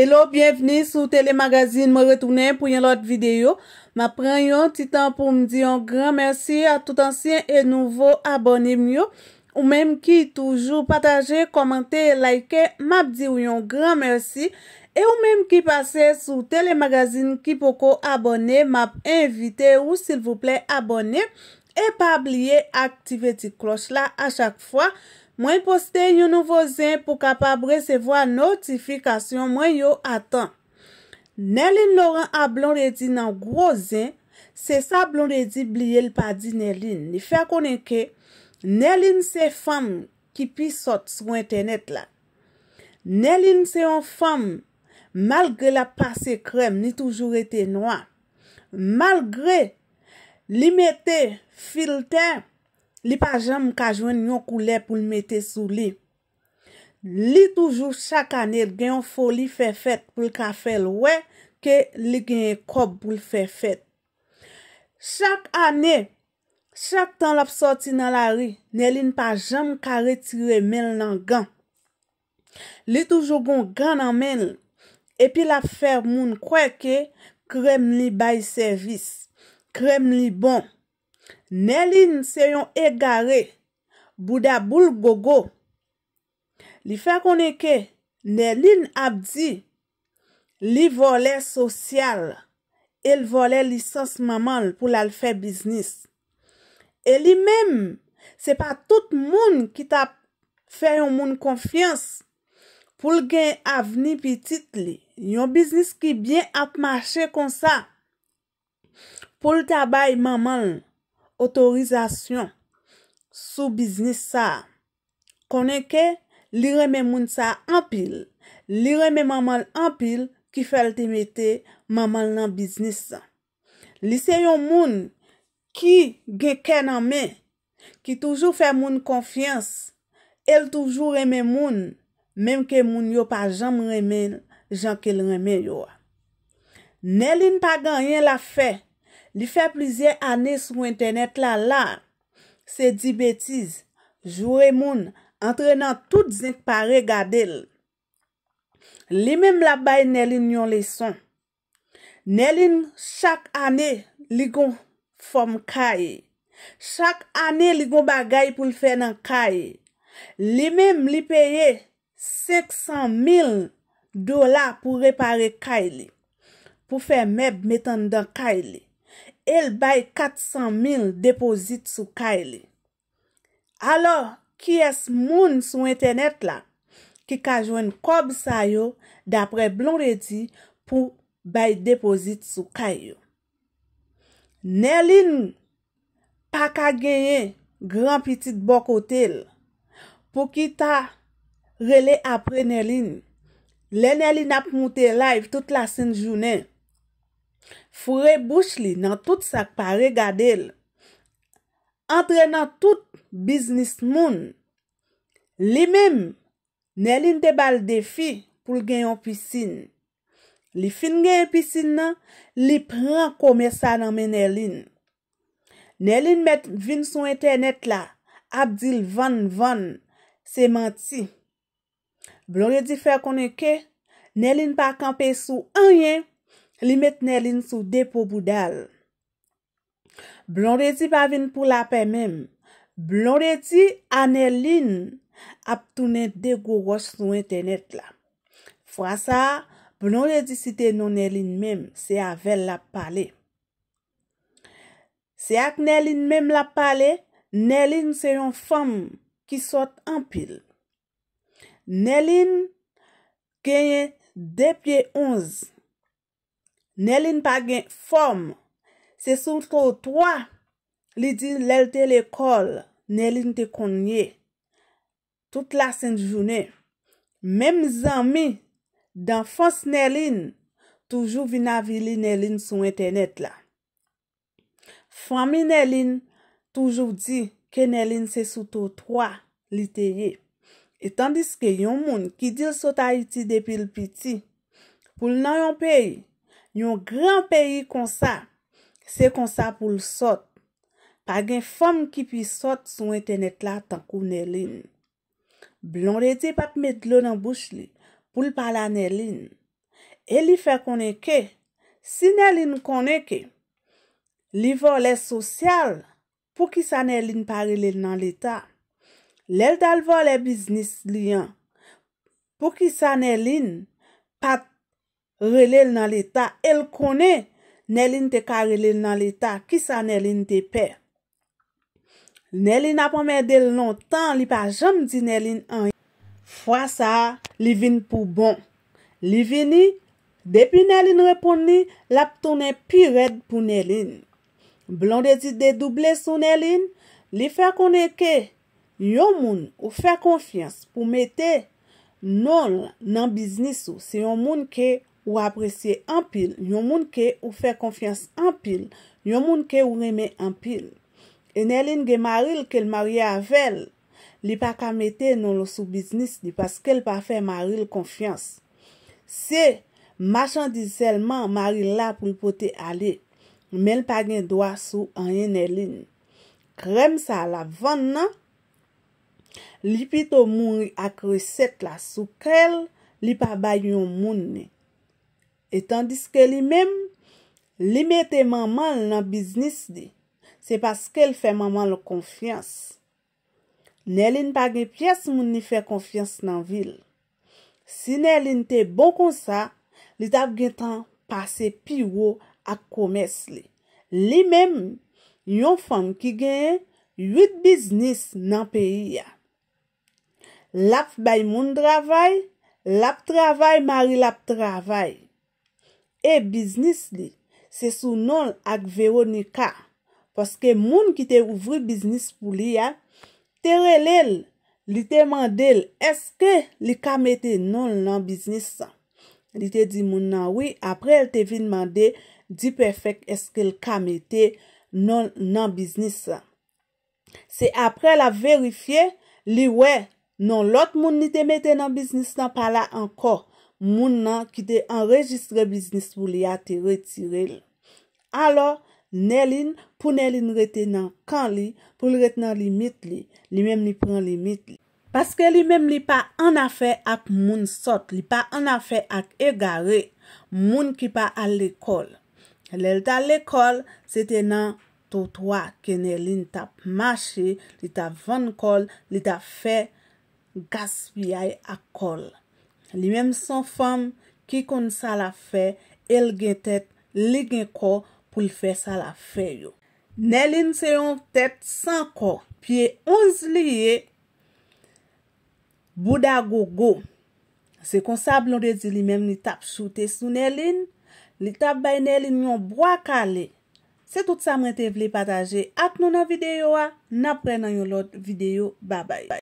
Hello, bienveni sou telemagazine, mwen retounen pou yon lot videyo. Mwen pren yon titan pou mdi yon gran mersi a tout ansyen e nouvo abonem yo. Ou menm ki toujou pataje, komente, like, mwen ap di yon gran mersi. E ou menm ki pase sou telemagazine ki poko abonem, mwen ap invite ou sil vouple abonem. E pa ablie aktive ti klos la a chak fwa. Mwen poste yon nouvo zin pou kapab resevo a notifikasyon mwen yon atan. Nelin loran a blon redi nan gro zin, se sa blon redi blye l pa di nelin. Ni fe akoneke, nelin se fam ki pi sot sou internet la. Nelin se yon fam, malgre la pase krem ni toujou rete noa. Malgre li mette filten. Li pa jam ka jwen yon koule pou l mette sou li. Li toujou chak ane genyon foli fe fet pou l ka fel we ke li genyon kop pou l fe fet. Chak ane, chak tan l ap soti nan la ri, ne li n pa jam ka retire men nan gan. Li toujou gon gan nan men, epi la fer moun kweke krem li bay servis, krem li bon. Ne lin se yon e gare, bouda boul bogo, li fe kon e ke, ne lin ap di, li vole sosyal, el vole lisans mamal pou la l fe biznis. E li mem, se pa tout moun ki tap fe yon moun konfians, pou l gen avni pitit li, yon biznis ki byen ap mache kon sa, pou l tabay mamal, otorizasyon sou biznis sa. Kone ke li reme moun sa anpil, li reme mamal anpil ki fel te mette mamal nan biznis sa. Li se yon moun ki geke nan men, ki toujou fe moun konfians, el toujou reme moun, menm ke moun yo pa janm reme, jankel reme yo. Nel in pa ganyen la fey, Li fe plizye ane sou internet la la, se di betiz, jwere moun, antre nan tout zin pare gade l. Li mem la baye Nelin yon leson. Nelin chak ane ligon fom kaye. Chak ane ligon bagay pou l fe nan kaye. Li mem li peye seksan mil dola pou repare kaye li. Pou fe meb metan dan kaye li. el bay 400 mil depozit sou kay li. Alo, ki es moun sou internet la, ki ka jwen kob sayo dapre blon redi pou bay depozit sou kay yo. Nelin, pa ka genye gran pitit bok otel, pou ki ta rele apre Nelin, le Nelin ap moute live tout la sin jounen, fure bouch li nan tout sak pa regade l. Entre nan tout biznis moun. Li mem, Nelin te bal defi pou l genyon pisin. Li fin genyon pisin nan, li pran kome sa nan men Nelin. Nelin met vin sou internet la, abdil van van, se manti. Blon li di fe konen ke, Nelin pa kampe sou anyen, Li met Nelin sou depo boudal. Blonredi pa vin pou la pe menm. Blonredi an Nelin ap tounen de gogoch sou internet la. Fwa sa, Blonredi site nou Nelin menm se avel la pale. Se ak Nelin menm la pale, Nelin se yon fam ki sot an pil. Nelin genyen depye onz. Nelin pa gen fom, se sou to toa li di lelte l'ekol, nelin te konye, tout la sen jounen. Mem zanmi, dan fons nelin, toujou vinavi li nelin sou internet la. Fomi nelin toujou di ke nelin se sou to toa li teye. Etandis ke yon moun ki dil sou Tahiti depil piti, pou l nan yon peyi, Nyon gran peyi kon sa, se kon sa pou l sot, pa gen fom ki pi sot sou ente net la tankou nelin. Blon re de pap met lo nan bouch li, pou l pala nelin. E li fe koneke, si nelin koneke, li vo le sosyal, pou ki sa nelin parele nan leta. Lel dal vo le biznis li an, pou ki sa nelin, pat rele nan leta, el kone, nelin te ka rele nan leta, ki sa nelin te pe? Nelin apon mè del non tan, li pa jom di nelin an yon. Fwa sa, li vin pou bon. Li vini, depi nelin repon ni, lap tonè pi red pou nelin. Blonde di dedouble sou nelin, li fè konè ke, yon moun ou fè konfians pou metè, non nan biznis ou, se yon moun ke, Ou apresye anpil, yon moun ke ou fe konfians anpil, yon moun ke ou reme anpil. Enelin gen maril ke l marie avel, li pa kamete nou lo sou bisnis di paske l pa fe maril konfians. Se, machan di selman maril la pou l pote ale, men pa gen doa sou an enelin. Krem sa la vann nan, li pito moun ak resek la sou krel, li pa bay yon moun ne. Etan diske li mem, li me te manman nan biznis di. Se paske li fe manman lo konfians. Ne lin pa ge pias moun ni fe konfians nan vil. Si ne lin te bon kon sa, li tap gen tan pase piwo ak komes li. Li mem, yon fang ki gen yut biznis nan peyi ya. Lap bay moun travay, lap travay mari lap travay. E biznis li, se sou non ak Veronika. Poske moun ki te ouvri biznis pou li ya, te relel, li te mandel, eske li kamete non nan biznis sa. Li te di moun nan wii, apre li te vin mande, di pefek eske li kamete non nan biznis sa. Se apre la verifiye, li we, non lot moun ni te meten nan biznis sa pala anko. Moun nan ki te enregistre biznis pou li ate retire li. Alo, Nelin, pou Nelin retenan kan li, pou li retenan li mit li, li menm li pran li mit li. Paske li menm li pa an afe ak moun sot, li pa an afe ak e gare, moun ki pa al le kol. Le l da le kol, se tenan to twa ke Nelin tap mache, li tap vande kol, li tap fe gaspiai ak kol. Li menm san fam ki kon sa la fe, el gen tet, li gen kor pou li fe sa la fe yo. Nelin se yon tet san kor, piye onz liye, bouda go go. Se kon sa blon rezi li menm li tap choute sou Nelin, li tap bay Nelin yon bwa kale. Se tout sa mwen te vle pataje ak nou nan videyo wa, na pre nan yon lot videyo. Ba bay.